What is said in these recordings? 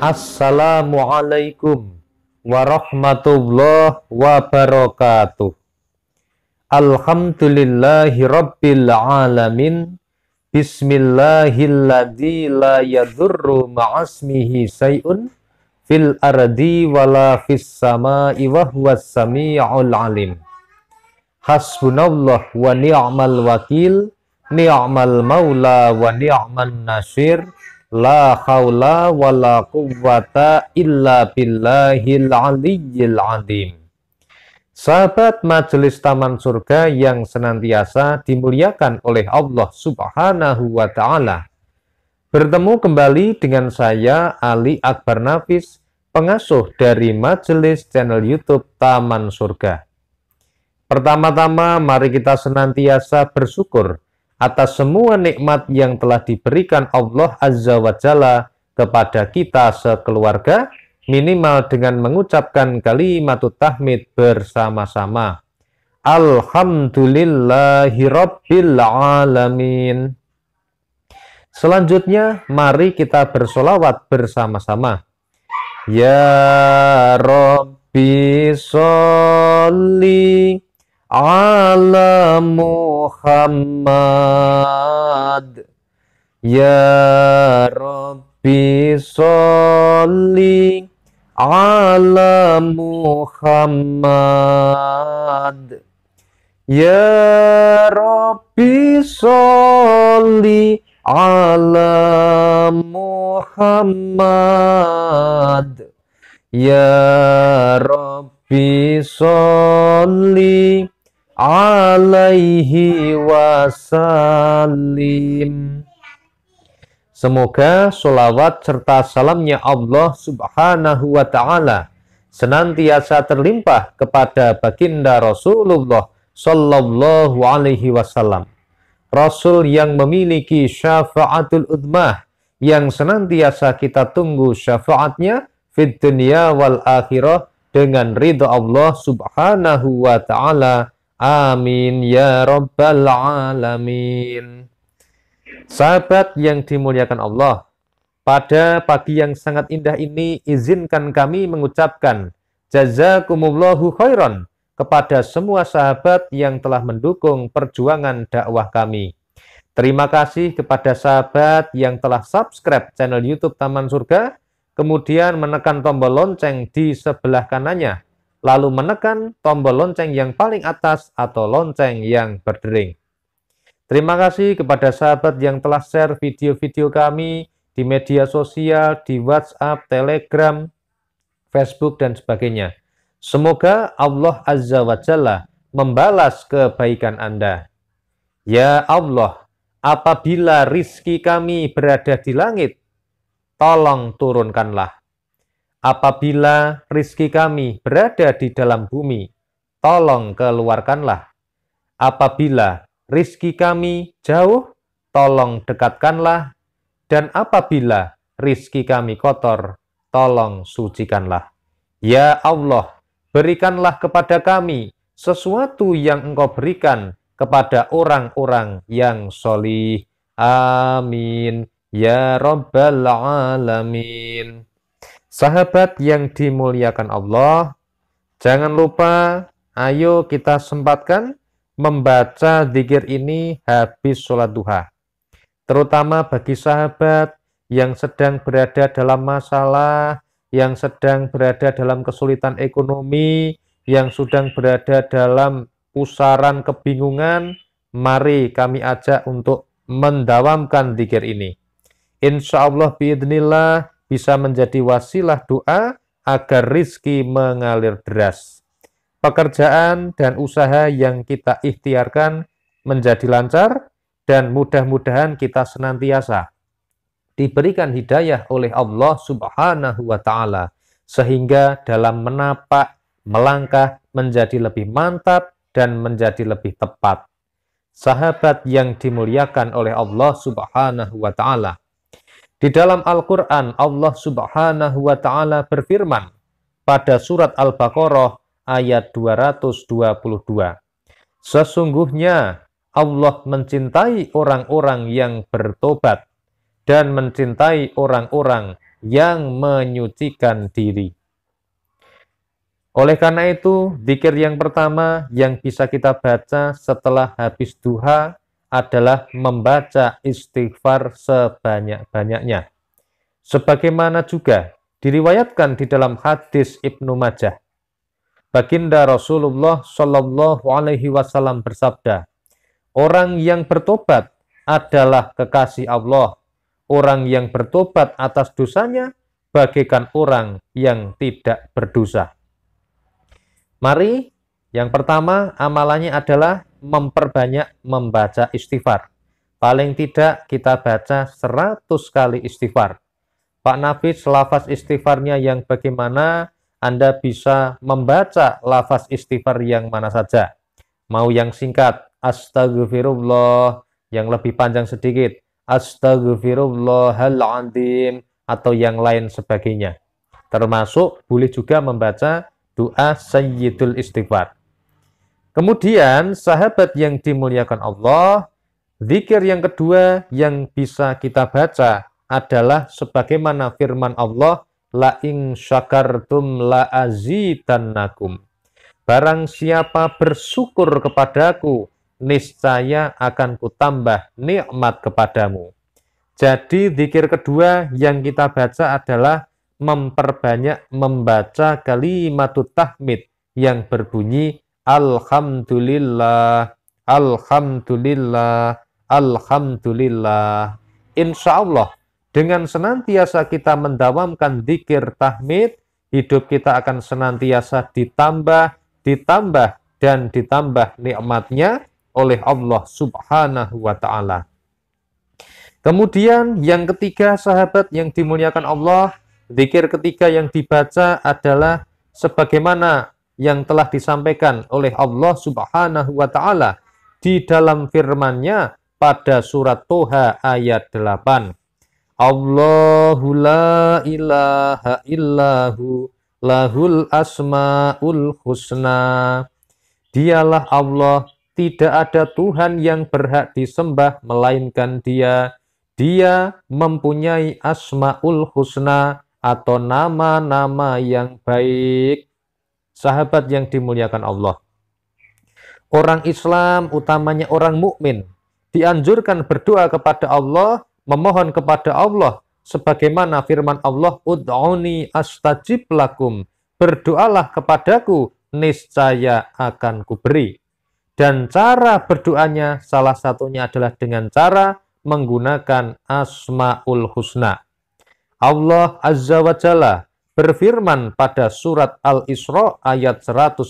Assalamualaikum warahmatullahi wabarakatuh. Alhamdulillahi rabbil alamin. Bismillahilladzi la yadurru ma'asmihi say'un fil ardi wala fis sama'i wa huwas sami'ul alim. Hasbunallah wa ni'mal wakil, ni'mal maula wa ni'man nasir. La haula wa la quwwata illa billahil aliyyil Alim. Sahabat majelis taman surga yang senantiasa dimuliakan oleh Allah Subhanahu wa taala. Bertemu kembali dengan saya Ali Akbar Nafis, pengasuh dari majelis channel YouTube Taman Surga. Pertama-tama mari kita senantiasa bersyukur atas semua nikmat yang telah diberikan Allah Azza wa Jalla kepada kita sekeluarga minimal dengan mengucapkan kalimat tahmid bersama-sama. Alhamdulillahirrabbilalamin. Selanjutnya, mari kita bersolawat bersama-sama. Ya Rabbi Salih ala Muhammad Ya Rabbi sholli ala Muhammad Ya Rabbi sholli ala Muhammad Ya Rabbi sholli alaihi wasallim. Semoga sholawat serta salamnya Allah subhanahu wa ta'ala senantiasa terlimpah kepada baginda Rasulullah sallallahu alaihi wasallam. Rasul yang memiliki syafaatul udmah yang senantiasa kita tunggu syafaatnya fid dunia wal akhirah dengan ridha Allah subhanahu wa ta'ala Amin ya rabbal alamin. Sahabat yang dimuliakan Allah, pada pagi yang sangat indah ini izinkan kami mengucapkan jazakumullahu khairan kepada semua sahabat yang telah mendukung perjuangan dakwah kami. Terima kasih kepada sahabat yang telah subscribe channel YouTube Taman Surga, kemudian menekan tombol lonceng di sebelah kanannya lalu menekan tombol lonceng yang paling atas atau lonceng yang berdering. Terima kasih kepada sahabat yang telah share video-video kami di media sosial, di WhatsApp, Telegram, Facebook, dan sebagainya. Semoga Allah Azza wa Jalla membalas kebaikan Anda. Ya Allah, apabila rizki kami berada di langit, tolong turunkanlah apabila rizki kami berada di dalam bumi, tolong keluarkanlah. Apabila rizki kami jauh, tolong dekatkanlah. Dan apabila rizki kami kotor, tolong sucikanlah. Ya Allah, berikanlah kepada kami sesuatu yang engkau berikan kepada orang-orang yang solih. Amin. Ya Rabbal Alamin. Sahabat yang dimuliakan Allah, jangan lupa ayo kita sempatkan membaca zikir ini habis sholat duha. Terutama bagi sahabat yang sedang berada dalam masalah, yang sedang berada dalam kesulitan ekonomi, yang sedang berada dalam pusaran kebingungan, mari kami ajak untuk mendawamkan zikir ini. Insya Allah biidnillah bisa menjadi wasilah doa agar rizki mengalir deras. Pekerjaan dan usaha yang kita ikhtiarkan menjadi lancar dan mudah-mudahan kita senantiasa diberikan hidayah oleh Allah Subhanahu wa taala sehingga dalam menapak, melangkah menjadi lebih mantap dan menjadi lebih tepat. Sahabat yang dimuliakan oleh Allah Subhanahu wa taala, di dalam Al-Quran, Allah subhanahu wa ta'ala berfirman pada surat Al-Baqarah ayat 222. Sesungguhnya Allah mencintai orang-orang yang bertobat dan mencintai orang-orang yang menyucikan diri. Oleh karena itu, zikir yang pertama yang bisa kita baca setelah habis duha adalah membaca istighfar sebanyak-banyaknya. Sebagaimana juga diriwayatkan di dalam hadis Ibnu Majah. Baginda Rasulullah Shallallahu Alaihi Wasallam bersabda, orang yang bertobat adalah kekasih Allah. Orang yang bertobat atas dosanya bagaikan orang yang tidak berdosa. Mari, yang pertama amalannya adalah memperbanyak membaca istighfar. Paling tidak kita baca 100 kali istighfar. Pak Nafis, lafaz istighfarnya yang bagaimana? Anda bisa membaca lafaz istighfar yang mana saja. Mau yang singkat, astagfirullah, yang lebih panjang sedikit, astagfirullahaladzim, atau yang lain sebagainya. Termasuk boleh juga membaca doa sayyidul istighfar. Kemudian sahabat yang dimuliakan Allah, zikir yang kedua yang bisa kita baca adalah sebagaimana firman Allah, la ing syakartum la azidannakum. Barang siapa bersyukur kepadaku, niscaya akan kutambah nikmat kepadamu. Jadi zikir kedua yang kita baca adalah memperbanyak membaca kalimat tahmid yang berbunyi Alhamdulillah, Alhamdulillah, Alhamdulillah. Insya Allah, dengan senantiasa kita mendawamkan zikir tahmid, hidup kita akan senantiasa ditambah, ditambah, dan ditambah nikmatnya oleh Allah Subhanahu wa Ta'ala. Kemudian, yang ketiga, sahabat yang dimuliakan Allah, zikir ketiga yang dibaca adalah sebagaimana yang telah disampaikan oleh Allah Subhanahu wa taala di dalam firman-Nya pada surat Toha ayat 8. Allahu la ilaha illahu lahul asmaul husna. Dialah Allah, tidak ada Tuhan yang berhak disembah melainkan Dia. Dia mempunyai asmaul husna atau nama-nama yang baik sahabat yang dimuliakan Allah. Orang Islam, utamanya orang mukmin, dianjurkan berdoa kepada Allah, memohon kepada Allah sebagaimana firman Allah, "Ud'uni astajib lakum." Berdoalah kepadaku, niscaya akan kuberi. Dan cara berdoanya salah satunya adalah dengan cara menggunakan Asmaul Husna. Allah Azza wa Jalla berfirman pada surat Al-Isra ayat 110.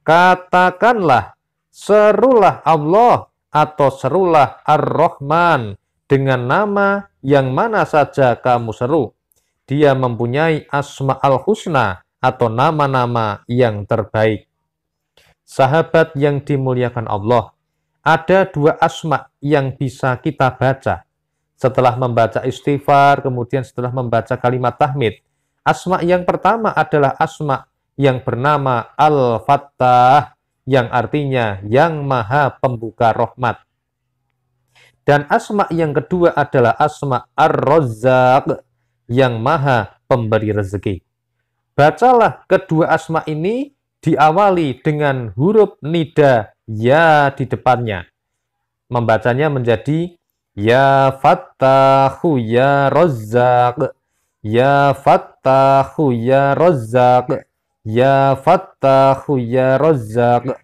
Katakanlah, serulah Allah atau serulah Ar-Rahman dengan nama yang mana saja kamu seru. Dia mempunyai asma al-husna atau nama-nama yang terbaik. Sahabat yang dimuliakan Allah, ada dua asma yang bisa kita baca. Setelah membaca istighfar, kemudian setelah membaca kalimat tahmid, Asma yang pertama adalah asma yang bernama Al-Fattah yang artinya yang maha pembuka rahmat. Dan asma yang kedua adalah asma Ar-Razzaq yang maha pemberi rezeki. Bacalah kedua asma ini diawali dengan huruf nida ya di depannya. Membacanya menjadi ya fattahu ya Rozak Ya Fattahu Ya Rozak, ya. ya Fattahu Ya Rozak. Ya.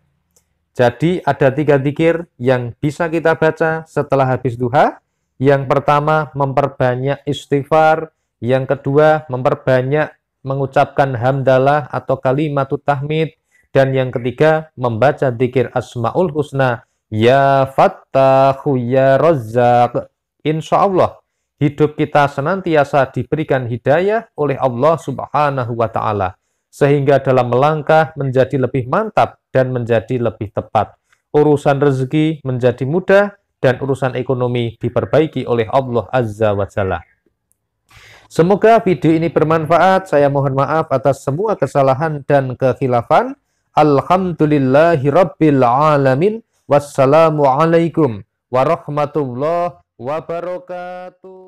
Jadi ada tiga zikir yang bisa kita baca setelah habis duha Yang pertama memperbanyak istighfar Yang kedua memperbanyak mengucapkan hamdalah atau kalimat tahmid Dan yang ketiga membaca zikir Asma'ul Husna Ya Fattahu Ya Rozak, Insya Allah hidup kita senantiasa diberikan hidayah oleh Allah Subhanahu wa taala sehingga dalam melangkah menjadi lebih mantap dan menjadi lebih tepat. Urusan rezeki menjadi mudah dan urusan ekonomi diperbaiki oleh Allah Azza wa Jalla. Semoga video ini bermanfaat. Saya mohon maaf atas semua kesalahan dan kekhilafan. Alhamdulillahirrabbilalamin. Wassalamualaikum warahmatullahi wabarakatuh.